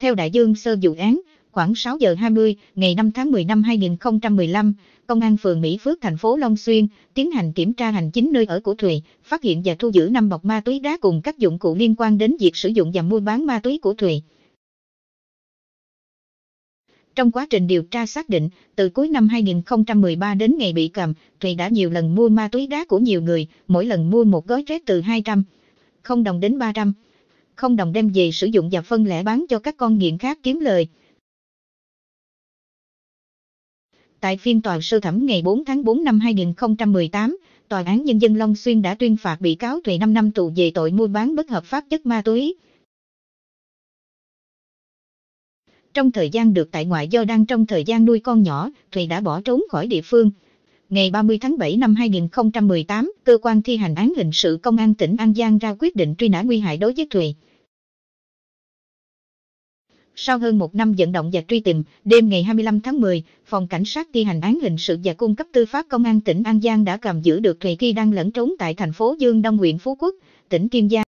Theo Đại Dương Sơ dự án, khoảng 6 giờ 20 ngày 5 tháng 10 năm 2015, Công an phường Mỹ Phước thành phố Long Xuyên tiến hành kiểm tra hành chính nơi ở của Thùy, phát hiện và thu giữ 5 bọc ma túy đá cùng các dụng cụ liên quan đến việc sử dụng và mua bán ma túy của Thùy. Trong quá trình điều tra xác định, từ cuối năm 2013 đến ngày bị cầm, Thùy đã nhiều lần mua ma túy đá của nhiều người, mỗi lần mua một gói rét từ 200 không đồng đến 300 không đồng đem về sử dụng và phân lẻ bán cho các con nghiện khác kiếm lời. Tại phiên tòa sơ thẩm ngày 4 tháng 4 năm 2018, Tòa án Nhân dân Long Xuyên đã tuyên phạt bị cáo Thùy 5 năm tù về tội mua bán bất hợp pháp chất ma túy. Trong thời gian được tại ngoại do đang trong thời gian nuôi con nhỏ, Thùy đã bỏ trốn khỏi địa phương ngày 30 tháng 7 năm 2018, cơ quan thi hành án hình sự công an tỉnh An Giang ra quyết định truy nã nguy hại đối với Thùy. Sau hơn một năm vận động và truy tìm, đêm ngày 25 tháng 10, Phòng Cảnh sát thi hành án hình sự và cung cấp tư pháp Công an tỉnh An Giang đã cầm giữ được Thùy khi đang lẫn trốn tại thành phố Dương Đông huyện Phú Quốc, tỉnh Kiên Giang.